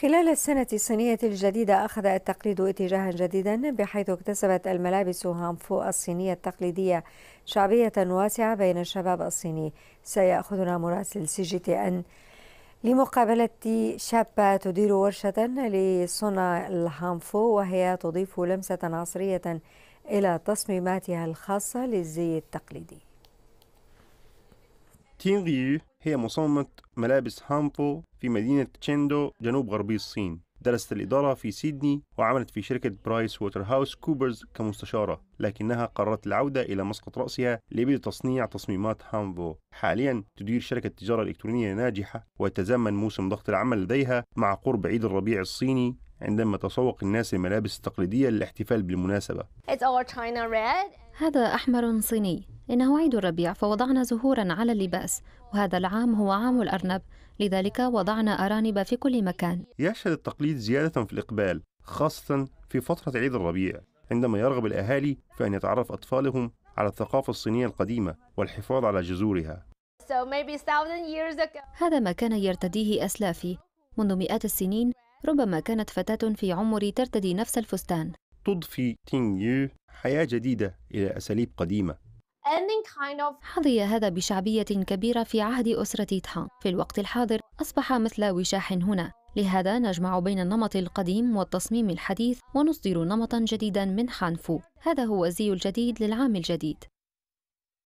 خلال السنة الصينية الجديدة أخذ التقليد اتجاها جديدا بحيث اكتسبت الملابس هامفو الصينية التقليدية شعبية واسعة بين الشباب الصيني سيأخذنا مراسل سي جي تي أن لمقابلة شابة تدير ورشة لصنع الهامفو وهي تضيف لمسة عصرية إلى تصميماتها الخاصة للزي التقليدي هي مصممة ملابس هامفو في مدينة تشيندو جنوب غربي الصين درست الإدارة في سيدني وعملت في شركة برايس ووترهاوس كوبرز كمستشارة لكنها قررت العودة إلى مسقط رأسها لبدء تصنيع تصميمات هانفو حاليا تدير شركة تجارة إلكترونية ناجحة وتزامن موسم ضغط العمل لديها مع قرب عيد الربيع الصيني عندما تسوق الناس الملابس التقليدية للاحتفال بالمناسبة هذا أحمر صيني إنه عيد الربيع فوضعنا زهورا على اللباس وهذا العام هو عام الأرنب لذلك وضعنا أرانب في كل مكان يشهد التقليد زيادة في الإقبال خاصة في فترة عيد الربيع عندما يرغب الأهالي في أن يتعرف أطفالهم على الثقافة الصينية القديمة والحفاظ على جذورها هذا ما كان يرتديه أسلافي منذ مئات السنين ربما كانت فتاة في عمري ترتدي نفس الفستان تضفي تينغ يو حياة جديدة إلى أساليب قديمة حظي هذا بشعبية كبيرة في عهد أسرة تهان في الوقت الحاضر أصبح مثل وشاح هنا لهذا نجمع بين النمط القديم والتصميم الحديث ونصدر نمطا جديدا من حانفو هذا هو الزي الجديد للعام الجديد